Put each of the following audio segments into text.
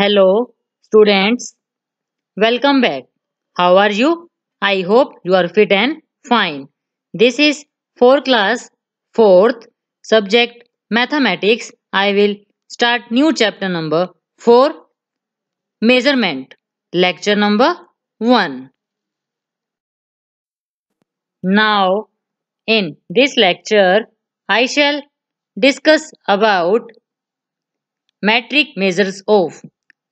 Hello students, welcome back. How are you? I hope you are fit and fine. This is for class 4th subject mathematics. I will start new chapter number 4 measurement lecture number 1. Now in this lecture I shall discuss about metric measures of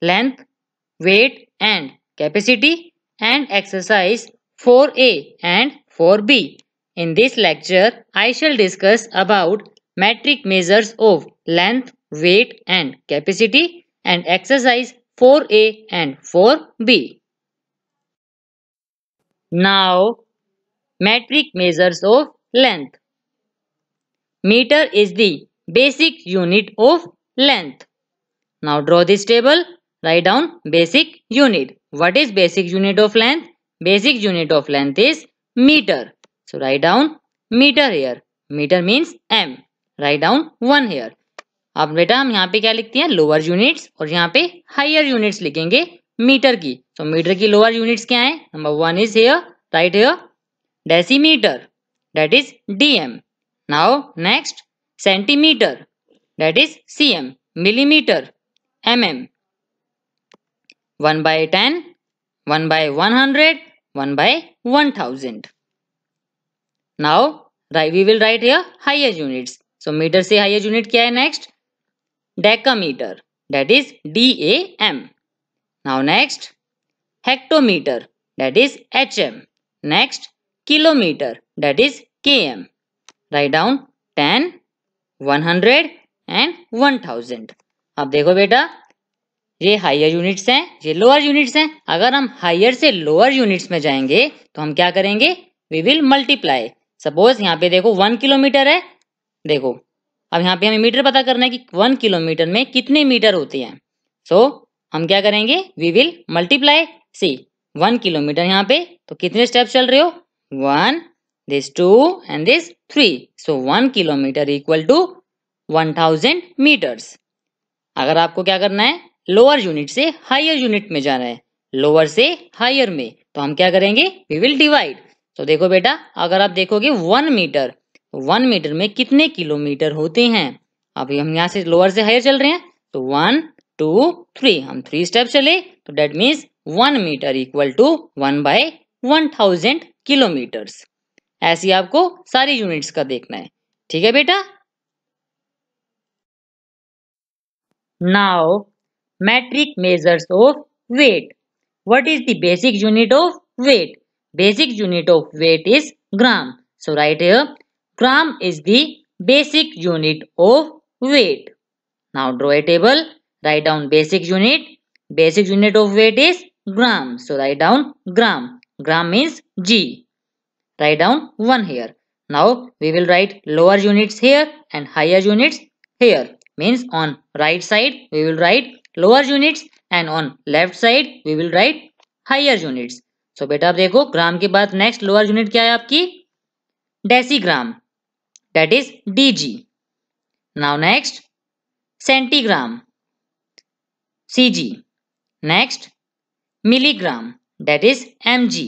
length, weight and capacity and exercise 4a and 4b. In this lecture, I shall discuss about metric measures of length, weight and capacity and exercise 4a and 4b. Now, metric measures of length. Meter is the basic unit of length. Now draw this table write down basic unit what is basic unit of length basic unit of length is metre so write down meter here meter means m write down 1 here अब बेटा हम यहाँ पे क्या लिखते हैं lower units और यहाँ पे हाइयर यूनिट्स लिखेंगे मीटर की तो मीटर की लोअर यूनिट्स क्या है number one is here right here decimetre that is DM now next centimetre that is C M millimetre M M one by ten one by one hundred one by one thousand now we will write here higher units so metre से higher unit क्या है next decametre that is DAM. Now next, hectometer that is HM. Next, kilometer that is KM. Write down 10, 100 and 1000. अब देखो बेटा ये higher units हैं ये lower units हैं अगर हम हायर से लोअर यूनिट्स में जाएंगे तो हम क्या करेंगे वी विल मल्टीप्लाई सपोज यहाँ पे देखो वन किलोमीटर है देखो अब यहाँ पे हमें मीटर पता करना है कि वन किलोमीटर में कितने मीटर होते हैं सो so, हम क्या करेंगे we will multiply see one kilometre यहाँ पे तो कितने स्टेप चल रहे हो one this two and this three so one kilometre equal to one thousand metres अगर आपको क्या करना है लोअर यूनिट से हायर यूनिट में जाना है लोअर से हायर में तो हम क्या करेंगे वी विल डिवाइड तो देखो बेटा अगर आप देखोगे वन मीटर वन मीटर में कितने किलोमीटर होते हैं अभी हम यहाँ से लोअर से हायर चल रहे हैं तो वन टू थ्री हम थ्री स्टेप चले तो that means one metre equal to one by one thousand kilometre ऐसी आपको सारी यूनिट्स का देखना है ठीक है बेटा now metric measures of weight. What is the basic unit of weight? Basic unit of weight is gram. So write here, gram is the basic unit of weight. Now draw a table, write down basic unit. Basic unit of weight is gram. So write down gram. Gram means G. Write down 1 here. Now we will write lower units here and higher units here. Means on right side we will write lower units and on left side we will write higher units so बेटा आप देखो ग्राम के बाद next lower unit क्या है आपकी decigram that is G now next centigram C G next milligram is M G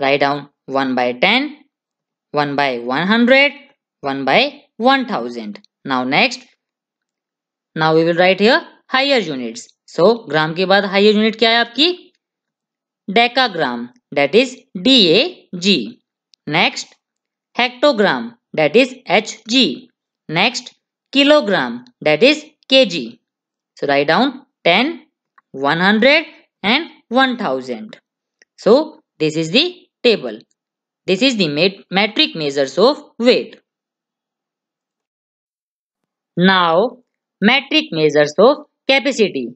write down one by ten one by one hundred one by one thousand now next now we will write here higher units so gram के बाद higher unit क्या है आपकी decagram that is D A G next hectogram that is H G next kilogram that is K G so write down ten one hundred and one thousand so this is the table this is the metric measures of weight now metric measures of Capacity.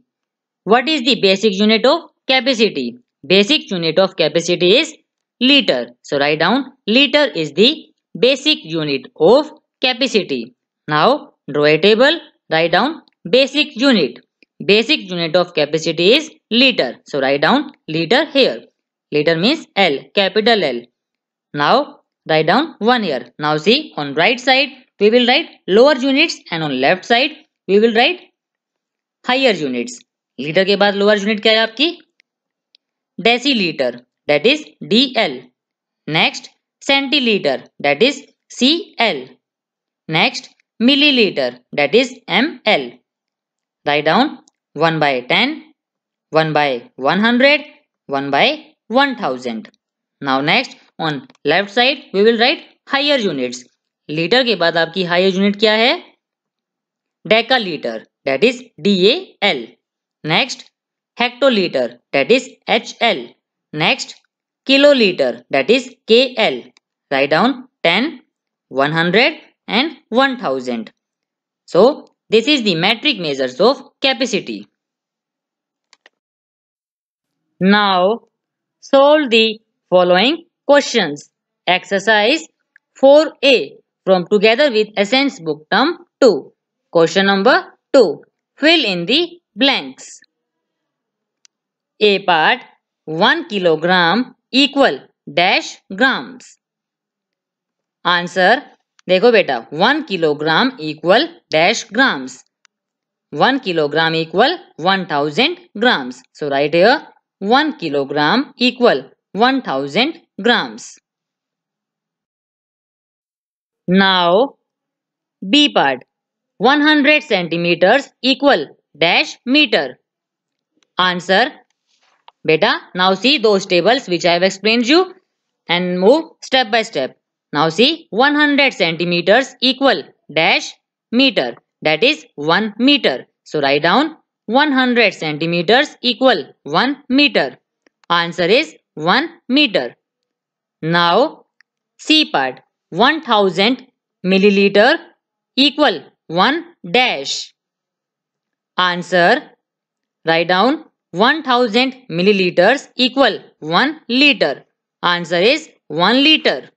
What is the basic unit of capacity? Basic unit of capacity is liter. So write down liter is the basic unit of capacity. Now draw a table, write down basic unit. Basic unit of capacity is liter. So write down liter here. Liter means L, capital L. Now write down 1 here. Now see on right side we will write lower units and on left side we will write higher units litre के बाद lower unit क्या है आपकी decilitre that is D L next centilitre that is C L next millilitre that is M L write down one by ten one by one hundred one by one thousand now next on left side we will write higher units litre के बाद आपकी higher unit क्या है decalitre that is DAL. Next, hectoliter that is HL. Next, kiloliter that is KL. Write down 10, 100 and 1000. So, this is the metric measures of capacity. Now, solve the following questions. Exercise 4A from together with essence book term 2. Question number 2. Fill in the blanks. A part 1 kilogram equal dash grams answer देखो बेटा one kilogram equal dash grams one kilogram equal one thousand grams so right one kilogram equal one thousand grams now B part 100 centimeters equal dash meter. Answer. Beta, now see those tables which I have explained you and move step by step. Now see 100 centimeters equal dash meter that is 1 meter. So write down 100 centimeters equal 1 meter. Answer is 1 meter. Now C part 1000 milliliter equal 1 dash. Answer. Write down 1000 milliliters equal 1 liter. Answer is 1 liter.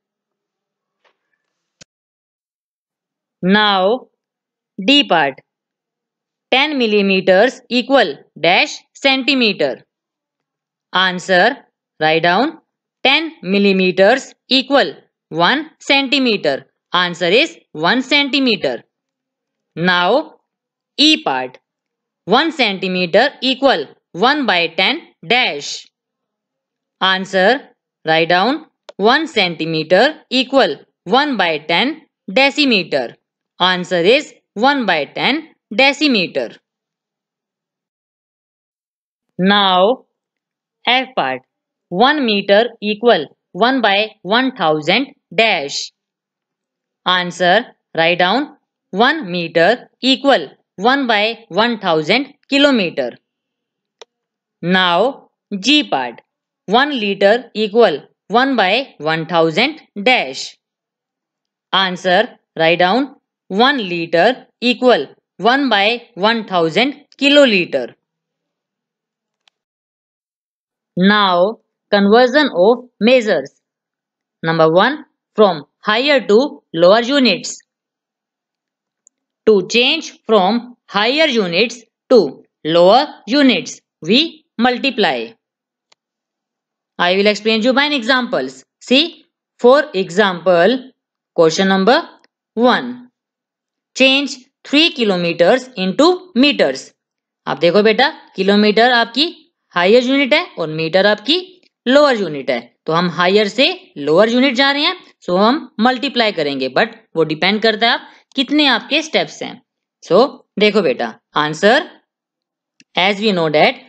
Now D part 10 millimeters equal dash centimeter. Answer write down 10 millimeters equal 1 centimeter. Answer is 1 centimeter. Now E part 1 centimeter equal 1 by 10 dash. Answer write down 1 centimeter equal 1 by 10 decimeter. Answer is 1 by 10 decimeter. Now F part 1 meter equal 1 by 1000 dash. Answer write down 1 meter equal 1 by 1000 kilometer. Now G part 1 liter equal 1 by 1000 dash. Answer write down 1 liter equal 1 by 1000 kiloliter. Now conversion of measures. Number 1 from higher to lower units. to change from higher units to lower units, we multiply. I will explain you by examples. See, for example, question number 1. Change 3 kilometers into meters. आप देखो बेटा kilometre आपकी higher unit है और metre आपकी lower unit है तो हम हायर से लोअर यूनिट जा रहे हैं सो हम मल्टीप्लाई करेंगे बट वो डिपेंड करता है आप कितने आपके स्टेप्स हैं सो so, देखो बेटा answer as we know that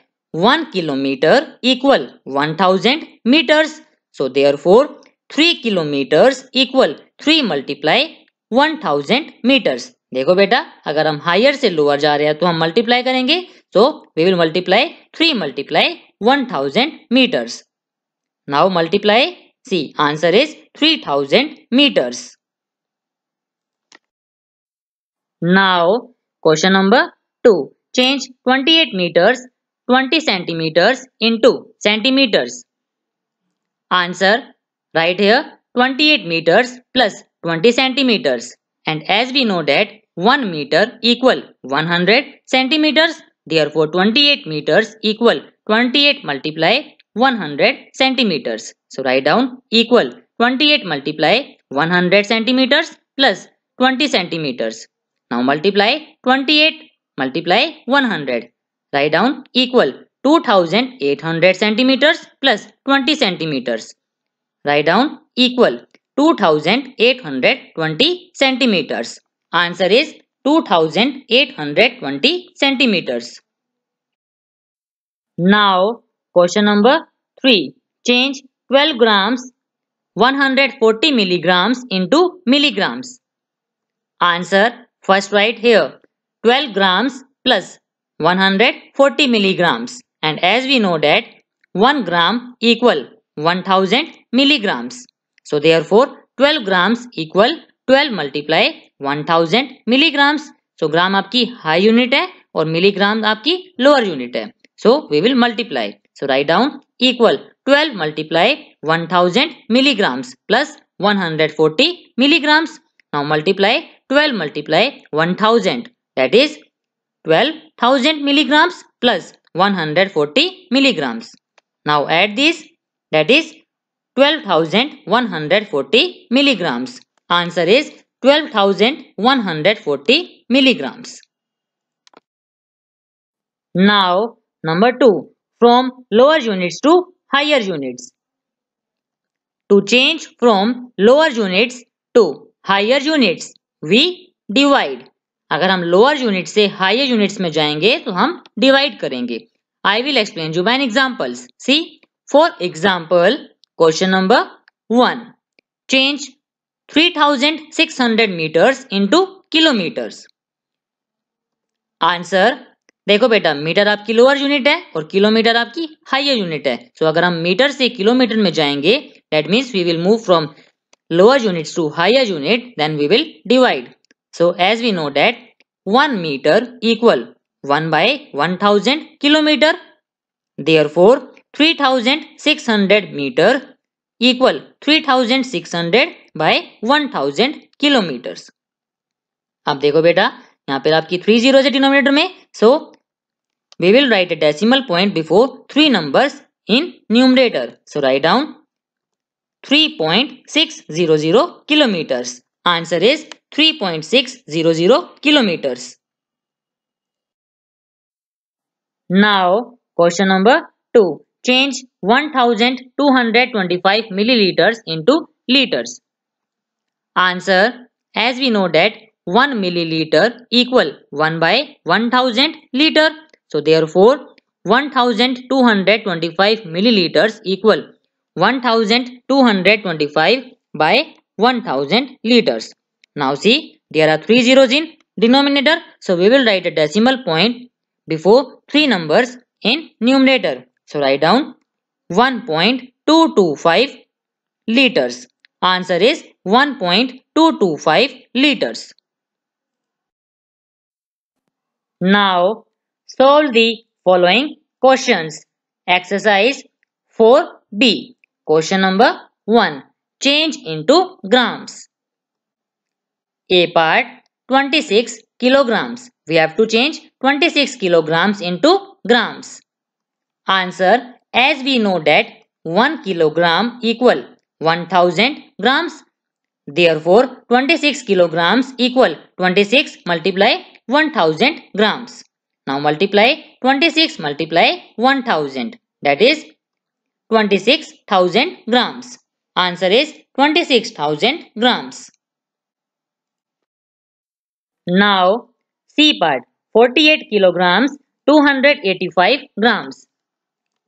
one kilometre equal one thousand metres so therefore three kilometres equal three multiply one thousand metres देखो बेटा अगर हम हायर से लोअर जा रहे हैं तो हम मल्टीप्लाई करेंगे so we will multiply three multiply one thousand metres now multiply see answer is three thousand metres Now, question number 2. Change 28 meters, 20 centimeters into centimeters. Answer, right here, 28 meters plus 20 centimeters. And as we know that 1 meter equal 100 centimeters. Therefore, 28 meters equal 28 multiply 100 centimeters. So, write down equal 28 multiply 100 centimeters plus 20 centimeters. Now multiply 28 multiply 100. Write down equal 2800 centimeters plus 20 centimeters. Write down equal 2820 centimeters. Answer is 2820 centimeters. Now question number 3. Change 12 grams 140 milligrams into milligrams. Answer First write here 12 grams plus 140 milligrams and as we know that 1 gram equal 1000 milligrams. So therefore 12 grams equal 12 multiply 1000 milligrams. So gram, आपकी high unit है और milligram, आपकी lower unit है So we will multiply. So write down equal 12 multiply 1000 milligrams plus 140 milligrams. Now multiply 12 multiply 1000 that is 12,000 milligrams plus 140 milligrams. Now add this that is 12,140 milligrams. Answer is 12,140 milligrams. Now number 2 from lower units to higher units. To change from lower units to higher units we divide अगर हम lower unit से higher units में जाएंगे तो हम divide करेंगे I will explain you by examples see for example question number one change 3600 metres into kilometres answer देखो बेटा मीटर आपकी लोअर यूनिट है और किलोमीटर आपकी हाइयर यूनिट है सो so, अगर हम मीटर से किलोमीटर में जाएंगे that means we will move from lower units to higher unit, then we will divide. So as we know that 1 meter equal 1 by 1000 kilometer. Therefore 3600 meter equal 3600 by 1000 kilometers. आप देखो बेटा यहाँ पे आपकी three zero है denominator में so we will write a decimal point before three numbers in numerator so write down 3.600 kilometers. Answer is 3.600 kilometers. Now, question number 2. Change 1225 milliliters into liters. Answer, as we know that 1 milliliter equal 1 by 1000 liter. So, therefore, 1225 milliliters equal 1225 by 1000 liters. Now see there are three zeros in denominator so we will write a decimal point before three numbers in numerator. So write down 1.225 liters. Answer is 1.225 liters. Now solve the following questions. Exercise 4b. Question number 1. Change into grams. A part 26 kilograms. We have to change 26 kilograms into grams. Answer as we know that 1 kilogram equal 1000 grams. Therefore 26 kilograms equal 26 multiply 1000 grams. Now multiply 26 multiply 1000 that is 26,000 grams. Answer is 26,000 grams. Now, C part 48 kilograms 285 grams.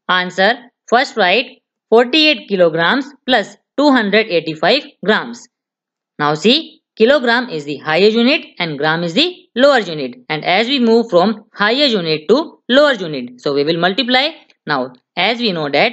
Answer first write 48 kilograms plus 285 grams. Now see kilogram is the higher unit and gram is the lower unit and as we move from higher unit to lower unit so we will multiply. Now as we know that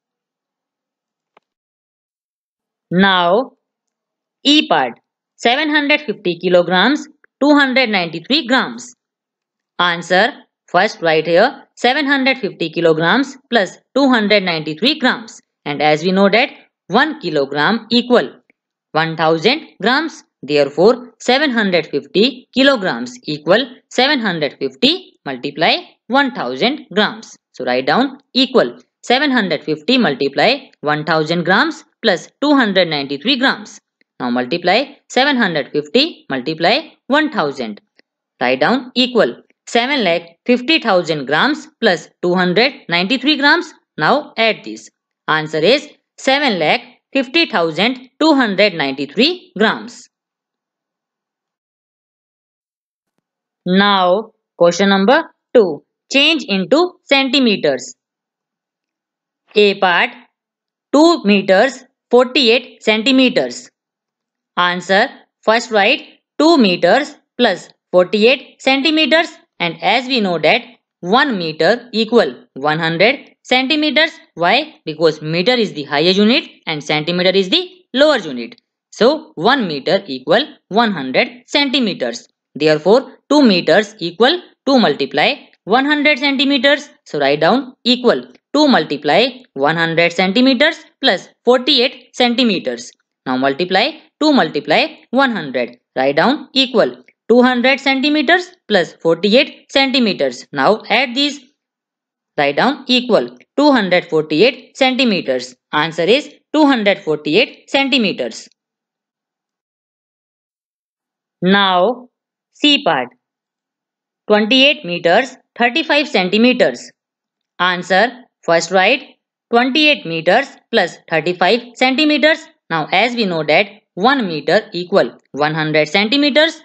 Now, E part 750 kilograms 293 grams. Answer first write here 750 kilograms plus 293 grams and as we know that 1 kilogram equal 1000 grams therefore 750 kilograms equal 750 multiply 1000 grams. So write down equal 750 multiply 1000 grams plus 293 grams. Now multiply 750 multiply 1000. Write down equal 7 lakh 50,000 grams plus 293 grams. Now add this. Answer is 7 lakh 50,293 grams. Now question number 2. Change into centimeters. A part 2 meters 48 centimeters. Answer first write 2 meters plus 48 centimeters and as we know that 1 meter equal 100 centimeters. Why? Because meter is the highest unit and centimeter is the lower unit. So 1 meter equal 100 centimeters. Therefore 2 meters equal 2 multiply 100 centimeters. So write down equal 2 multiply 100 centimeters plus 48 centimeters. Now multiply 2 multiply 100. Write down equal 200 centimeters plus 48 centimeters. Now add these. Write down equal 248 centimeters. Answer is 248 centimeters. Now C part 28 meters 35 centimeters. Answer First write 28 meters plus 35 centimeters. Now as we know that 1 meter equal 100 centimeters.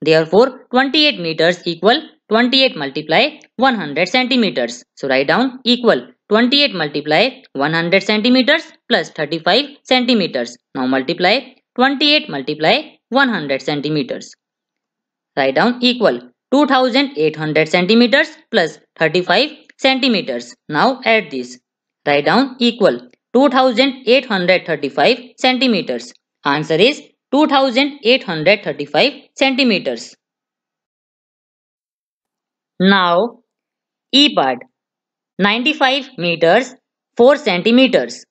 Therefore 28 meters equal 28 multiply 100 centimeters. So write down equal 28 multiply 100 centimeters plus 35 centimeters. Now multiply 28 multiply 100 centimeters. Write down equal 2800 centimeters plus 35 centimeters. Now add this. Write down equal 2835 centimeters. Answer is 2835 centimeters. Now E part 95 meters 4 centimeters.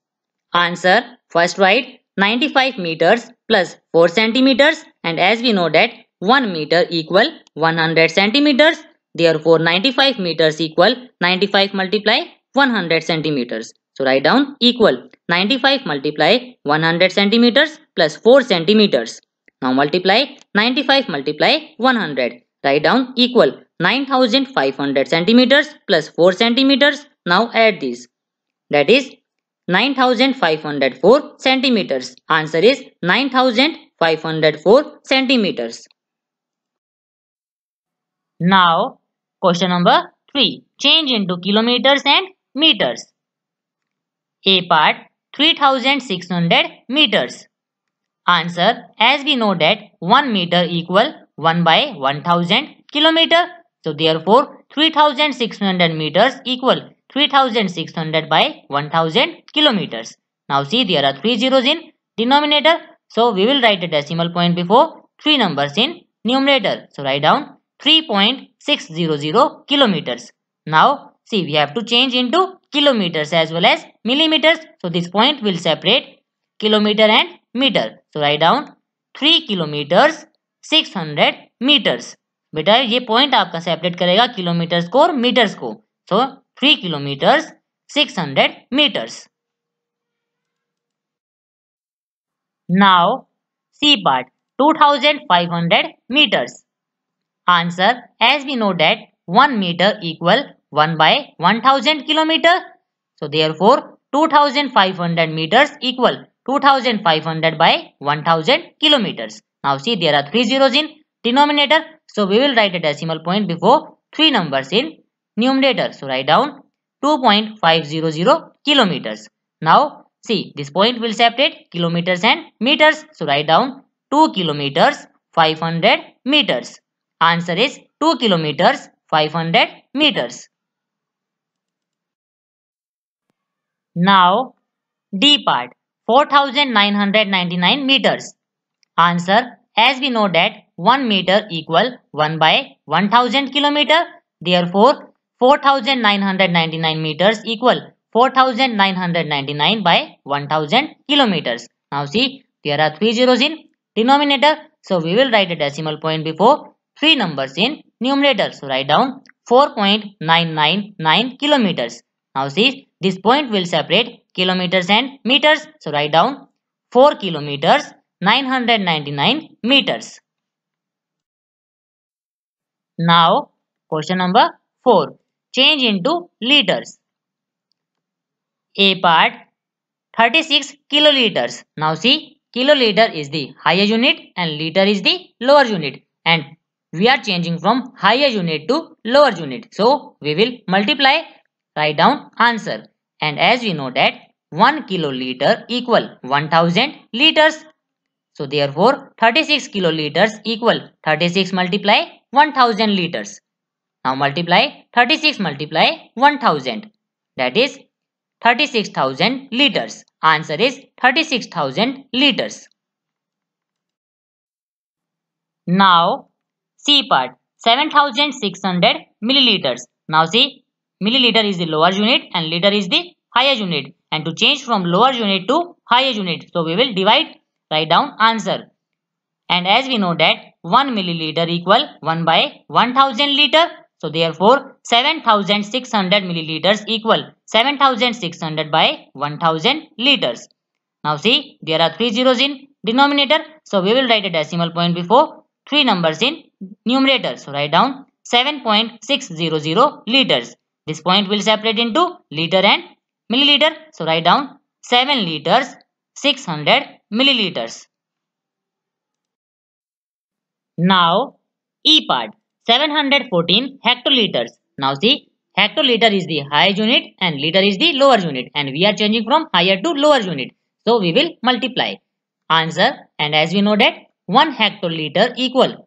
Answer first write 95 meters plus 4 centimeters and as we know that 1 meter equal 100 centimeters Therefore, 95 meters equal 95 multiply 100 centimeters. So write down equal 95 multiply 100 centimeters plus 4 centimeters. Now multiply 95 multiply 100. Write down equal 9500 centimeters plus 4 centimeters. Now add these. That is 9504 centimeters. Answer is 9504 centimeters. Now Question number 3. Change into kilometers and meters. A part 3600 meters. Answer as we know that 1 meter equal 1 by 1000 kilometer. So therefore 3600 meters equal 3600 by 1000 kilometers. Now see there are 3 zeros in denominator. So we will write a decimal point before 3 numbers in numerator. So write down 3.600 kilometers. Now, see we have to change into kilometers as well as millimeters. So, this point will separate kilometer and meter. So, write down 3 kilometers 600 meters. बेटा ये point आपका separate करेगा kilometres को और metres को so three kilometres six hundred metres now C part two metres Answer as we know that 1 meter equal 1 by 1000 kilometer. So therefore 2500 meters equal 2500 by 1000 kilometers. Now see there are 3 zeros in denominator. So we will write a decimal point before 3 numbers in numerator. So write down 2.500 kilometers. Now see this point will separate kilometers and meters. So write down 2 kilometers 500 meters. Answer is 2 kilometers 500 meters. Now D part 4999 meters. Answer as we know that 1 meter equal 1 by 1000 kilometer. Therefore 4999 meters equal 4999 by 1000 kilometers. Now see there are 3 zeros in denominator. So we will write a decimal point before three numbers in numerator. So write down 4.999 kilometers. Now see this point will separate kilometers and meters. So write down 4 kilometers 999 meters. Now question number 4. Change into liters. A part 36 kiloliters. Now see kiloliter is the higher unit and liter is the lower unit and we are changing from higher unit to lower unit. So we will multiply, write down answer. And as we know that 1 kiloliter equal 1000 liters. So therefore 36 kiloliters equal 36 multiply 1000 liters. Now multiply 36 multiply 1000 that is 36,000 liters. Answer is 36,000 liters. Now C part 7600 milliliters. Now see milliliter is the lower unit and liter is the higher unit and to change from lower unit to higher unit. So we will divide write down answer and as we know that 1 milliliter equal 1 by 1000 liter. So therefore 7600 milliliters equal 7600 by 1000 liters. Now see there are 3 zeros in denominator. So we will write a decimal point before 3 numbers in numerator. So write down 7.600 liters. This point will separate into liter and milliliter. So write down 7 liters 600 milliliters. Now E part 714 hectoliters. Now see hectoliter is the higher unit and liter is the lower unit and we are changing from higher to lower unit. So we will multiply answer and as we know that 1 hectoliter equal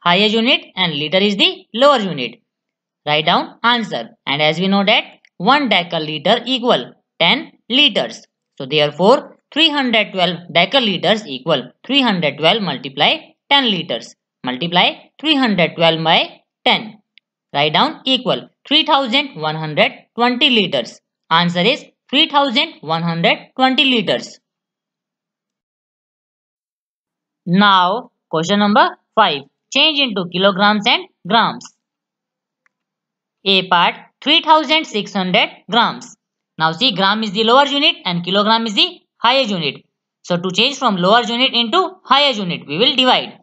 higher unit and liter is the lower unit. Write down answer. And as we know that 1 deciliter equal 10 liters. So therefore 312 deciliters equal 312 multiply 10 liters. Multiply 312 by 10. Write down equal 3120 liters. Answer is 3120 liters. Now question number 5 change into kilograms and grams. A part 3600 grams. Now see gram is the lower unit and kilogram is the higher unit. So to change from lower unit into higher unit we will divide.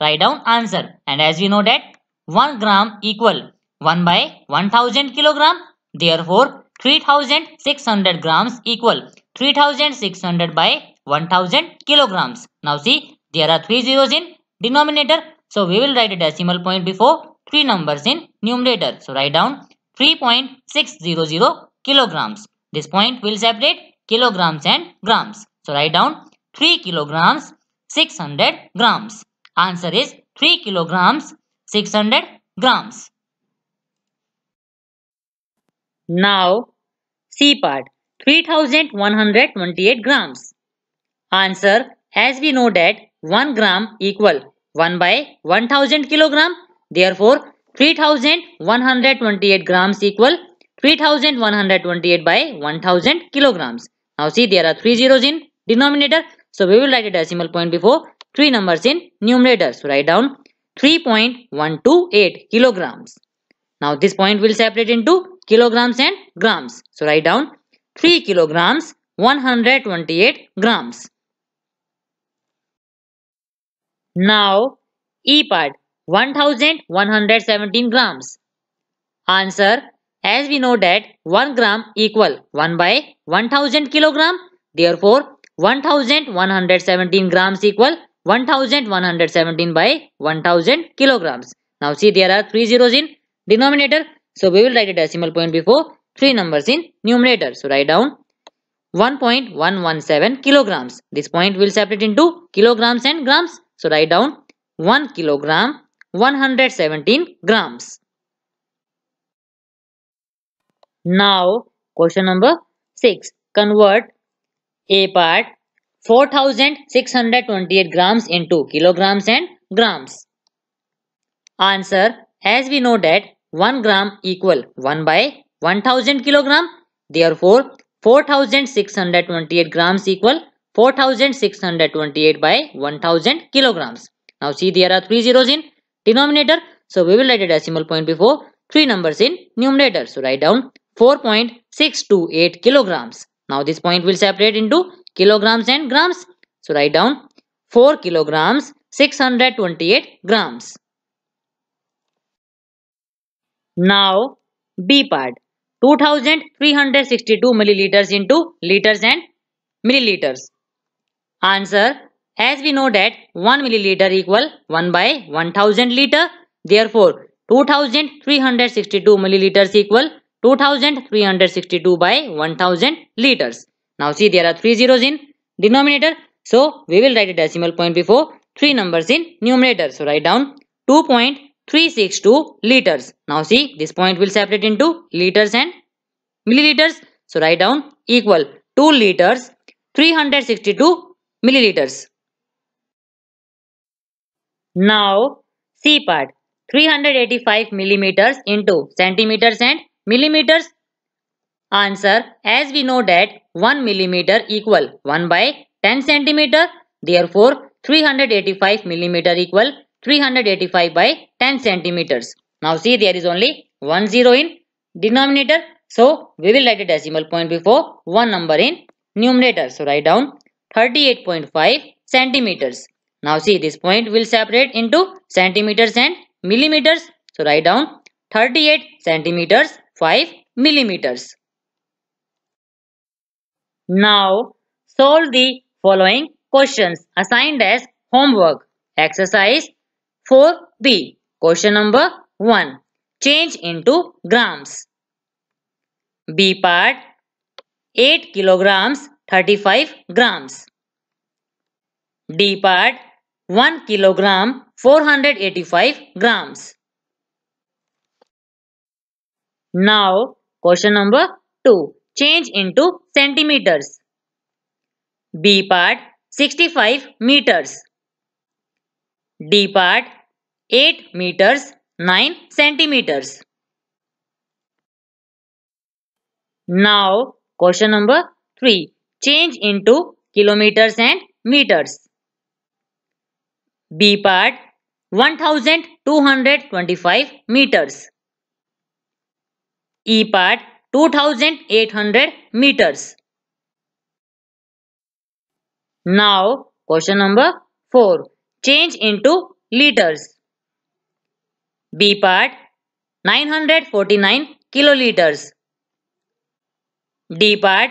Write down answer and as we know that 1 gram equal 1 by 1000 kilogram therefore 3600 grams equal 3600 by 1000 kilograms. Now see there are 3 zeros in denominator so we will write a decimal point before three numbers in numerator. So write down 3.600 kilograms. This point will separate kilograms and grams. So write down 3 kilograms 600 grams. Answer is 3 kilograms 600 grams. Now C part 3128 grams. Answer as we know that 1 gram equal 1 by 1000 kilogram. Therefore, 3128 grams equal 3128 by 1000 kilograms. Now see there are 3 zeros in denominator. So we will write a decimal point before 3 numbers in numerator. So write down 3.128 kilograms. Now this point will separate into kilograms and grams. So write down 3 kilograms 128 grams. Now, E part 1117 grams. Answer as we know that 1 gram equal 1 by 1000 kilogram. Therefore, 1117 grams equal 1117 by 1000 kilograms. Now see there are 3 zeros in denominator. So we will write a decimal point before 3 numbers in numerator. So write down 1.117 kilograms. This point will separate into kilograms and grams. So write down 1 kilogram 117 grams. Now question number 6. Convert a part 4628 grams into kilograms and grams. Answer as we know that 1 gram equal 1 by 1000 kilogram. Therefore 4628 grams equal 4628 by 1000 kilograms. Now see there are three zeros in denominator. So we will write a decimal point before three numbers in numerator. So write down 4.628 kilograms. Now this point will separate into kilograms and grams. So write down 4 kilograms 628 grams. Now B part 2362 milliliters into liters and milliliters. Answer. As we know that 1 milliliter equal 1 by 1000 liter. Therefore, 2362 milliliters equal 2362 by 1000 liters. Now see there are 3 zeros in denominator. So we will write a decimal point before 3 numbers in numerator. So write down 2.362 liters. Now see this point will separate into liters and milliliters. So write down equal 2 liters 362 milliliters. Now C part 385 millimeters into centimeters and millimeters. Answer as we know that 1 millimeter equal 1 by 10 centimeter. Therefore 385 millimeter equal 385 by 10 centimeters. Now see there is only 1 0 in denominator. So we will write a decimal point before 1 number in numerator. So write down 38.5 centimeters. Now see this point will separate into centimeters and millimeters. So write down 38 centimeters 5 millimeters. Now solve the following questions assigned as homework. Exercise 4b. Question number 1. Change into grams. B part 8 kilograms 35 grams. D part 1 kilogram 485 grams. Now question number 2 change into centimeters. B part 65 meters. D part 8 meters 9 centimeters. Now question number 3 change into kilometers and meters. B part 1225 meters. E part 2800 meters. Now question number 4. Change into liters. B part 949 kiloliters. D part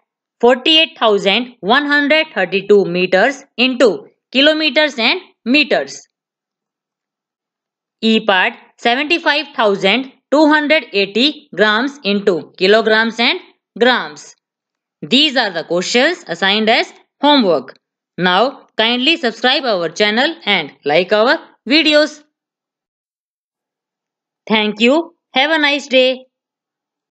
48,132 meters into kilometers and meters. E part 75,280 grams into kilograms and grams. These are the questions assigned as homework. Now kindly subscribe our channel and like our videos. Thank you. Have a nice day.